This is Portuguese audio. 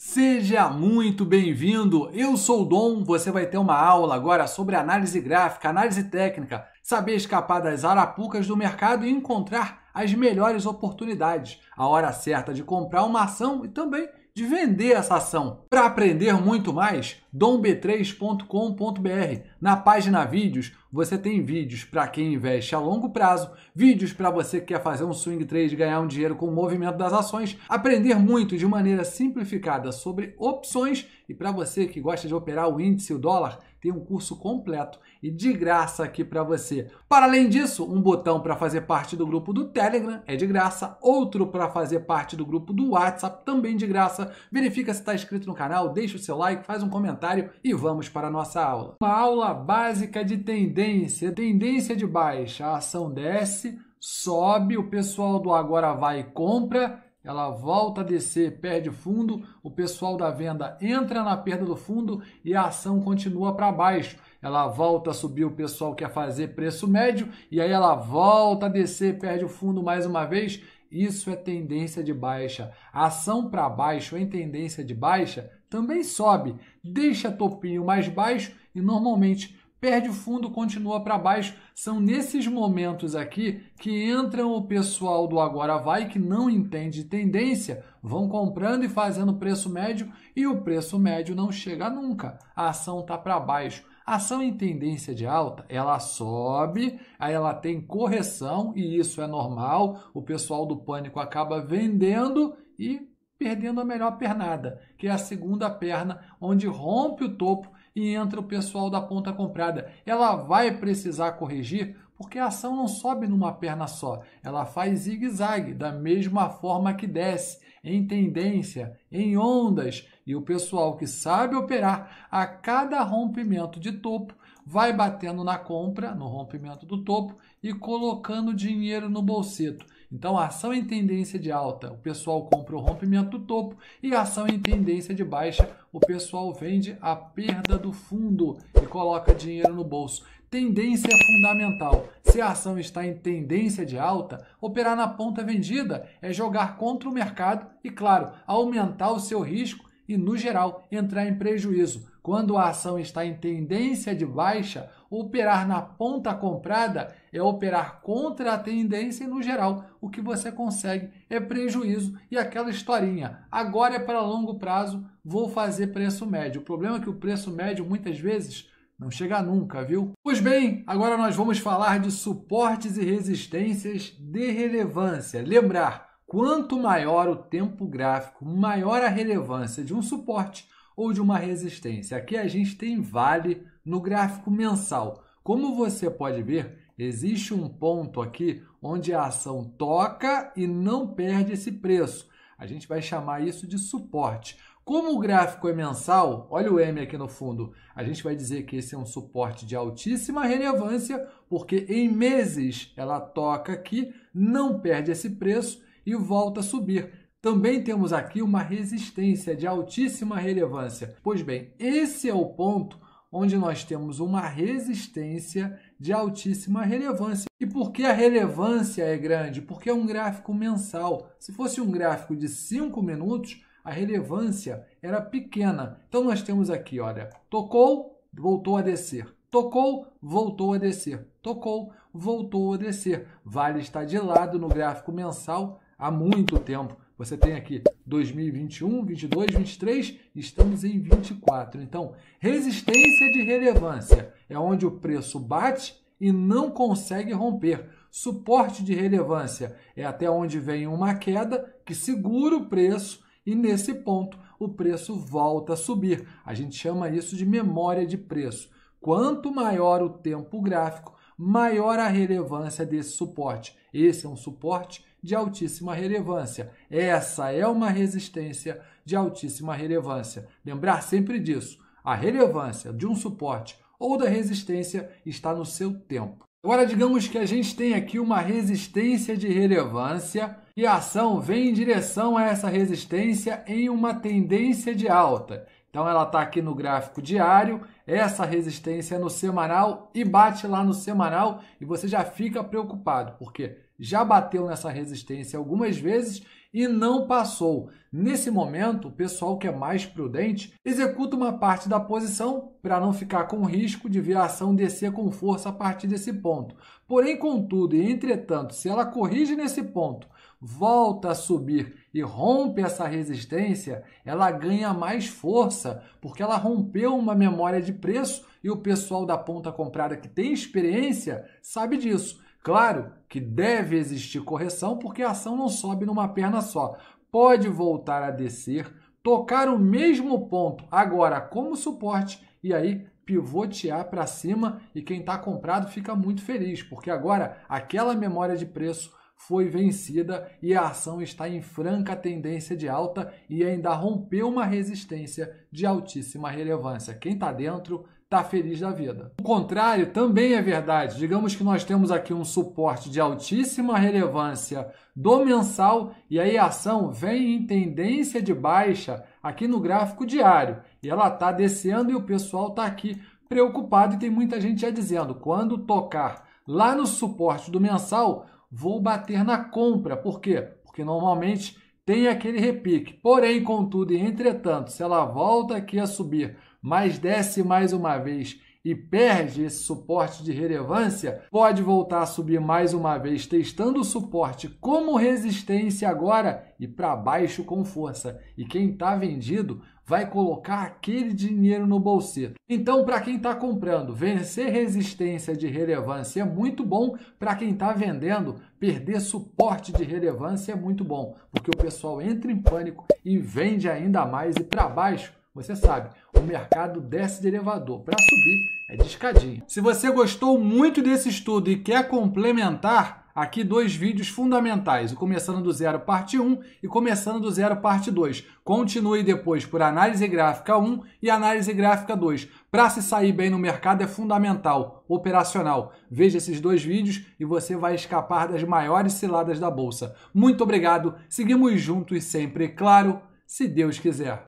Seja muito bem-vindo! Eu sou o Dom, você vai ter uma aula agora sobre análise gráfica, análise técnica, saber escapar das arapucas do mercado e encontrar as melhores oportunidades, a hora certa de comprar uma ação e também de vender essa ação. Para aprender muito mais, domb3.com.br. Na página vídeos, você tem vídeos para quem investe a longo prazo, vídeos para você que quer fazer um swing trade, ganhar um dinheiro com o movimento das ações, aprender muito de maneira simplificada sobre opções e para você que gosta de operar o índice e o dólar, tem um curso completo e de graça aqui para você. Para além disso, um botão para fazer parte do grupo do Telegram é de graça, outro para fazer parte do grupo do WhatsApp também de graça. Verifica se está inscrito no canal, deixa o seu like, faz um comentário e vamos para a nossa aula. Uma aula básica de tendência, tendência de baixa, a ação desce, sobe, o pessoal do agora vai e compra ela volta a descer, perde fundo, o pessoal da venda entra na perda do fundo e a ação continua para baixo. Ela volta a subir, o pessoal quer fazer preço médio e aí ela volta a descer, perde o fundo mais uma vez. Isso é tendência de baixa. A ação para baixo em tendência de baixa também sobe, deixa topinho mais baixo e normalmente perde fundo, continua para baixo. São nesses momentos aqui que entram o pessoal do agora vai que não entende tendência, vão comprando e fazendo preço médio e o preço médio não chega nunca. A ação tá para baixo. A ação em tendência de alta, ela sobe, aí ela tem correção e isso é normal. O pessoal do pânico acaba vendendo e perdendo a melhor pernada, que é a segunda perna, onde rompe o topo e entra o pessoal da ponta comprada. Ela vai precisar corrigir porque a ação não sobe numa perna só, ela faz zigue-zague, da mesma forma que desce, em tendência, em ondas, e o pessoal que sabe operar a cada rompimento de topo vai batendo na compra, no rompimento do topo, e colocando dinheiro no bolseto. Então, a ação em tendência de alta, o pessoal compra o rompimento do topo e a ação em tendência de baixa, o pessoal vende a perda do fundo e coloca dinheiro no bolso. Tendência fundamental. Se a ação está em tendência de alta, operar na ponta vendida é jogar contra o mercado e, claro, aumentar o seu risco e, no geral, entrar em prejuízo. Quando a ação está em tendência de baixa, operar na ponta comprada é operar contra a tendência e, no geral, o que você consegue é prejuízo e aquela historinha. Agora é para longo prazo, vou fazer preço médio. O problema é que o preço médio muitas vezes não chega nunca, viu? Pois bem, agora nós vamos falar de suportes e resistências de relevância. Lembrar Quanto maior o tempo gráfico, maior a relevância de um suporte ou de uma resistência. Aqui a gente tem vale no gráfico mensal. Como você pode ver, existe um ponto aqui onde a ação toca e não perde esse preço. A gente vai chamar isso de suporte. Como o gráfico é mensal, olha o M aqui no fundo, a gente vai dizer que esse é um suporte de altíssima relevância, porque em meses ela toca aqui, não perde esse preço e volta a subir. Também temos aqui uma resistência de altíssima relevância. Pois bem, esse é o ponto onde nós temos uma resistência de altíssima relevância. E por que a relevância é grande? Porque é um gráfico mensal. Se fosse um gráfico de 5 minutos, a relevância era pequena. Então nós temos aqui, olha, tocou, voltou a descer. Tocou, voltou a descer. Tocou, voltou a descer. Vale estar de lado no gráfico mensal há muito tempo. Você tem aqui 2021, 22, 23, estamos em 24. Então, resistência de relevância é onde o preço bate e não consegue romper. Suporte de relevância é até onde vem uma queda que segura o preço e nesse ponto o preço volta a subir. A gente chama isso de memória de preço. Quanto maior o tempo gráfico, maior a relevância desse suporte. Esse é um suporte de altíssima relevância. Essa é uma resistência de altíssima relevância. Lembrar sempre disso. A relevância de um suporte ou da resistência está no seu tempo. Agora, digamos que a gente tem aqui uma resistência de relevância e a ação vem em direção a essa resistência em uma tendência de alta. Então, ela está aqui no gráfico diário, essa resistência é no semanal e bate lá no semanal e você já fica preocupado, porque já bateu nessa resistência algumas vezes e não passou. Nesse momento, o pessoal que é mais prudente executa uma parte da posição para não ficar com risco de ver a ação descer com força a partir desse ponto. Porém, contudo e entretanto, se ela corrige nesse ponto, volta a subir e rompe essa resistência, ela ganha mais força, porque ela rompeu uma memória de preço e o pessoal da ponta comprada que tem experiência sabe disso. Claro que deve existir correção porque a ação não sobe numa perna só. Pode voltar a descer, tocar o mesmo ponto agora como suporte e aí pivotear para cima e quem está comprado fica muito feliz, porque agora aquela memória de preço foi vencida e a ação está em franca tendência de alta e ainda rompeu uma resistência de altíssima relevância. Quem está dentro está feliz da vida. O contrário também é verdade. Digamos que nós temos aqui um suporte de altíssima relevância do mensal e aí a ação vem em tendência de baixa aqui no gráfico diário e ela está descendo e o pessoal está aqui preocupado e tem muita gente já dizendo quando tocar lá no suporte do mensal vou bater na compra. Por quê? Porque normalmente tem aquele repique. Porém, contudo e entretanto, se ela volta aqui a subir mas desce mais uma vez e perde esse suporte de relevância, pode voltar a subir mais uma vez, testando o suporte como resistência agora e para baixo com força. E quem está vendido vai colocar aquele dinheiro no bolseto. Então, para quem está comprando, vencer resistência de relevância é muito bom. Para quem está vendendo, perder suporte de relevância é muito bom, porque o pessoal entra em pânico e vende ainda mais e para baixo você sabe, o mercado desce de elevador, para subir é de escadinha. Se você gostou muito desse estudo e quer complementar, aqui dois vídeos fundamentais, o Começando do Zero Parte 1 e Começando do Zero Parte 2. Continue depois por Análise Gráfica 1 e Análise Gráfica 2. Para se sair bem no mercado é fundamental, operacional. Veja esses dois vídeos e você vai escapar das maiores ciladas da Bolsa. Muito obrigado, seguimos juntos sempre, claro, se Deus quiser.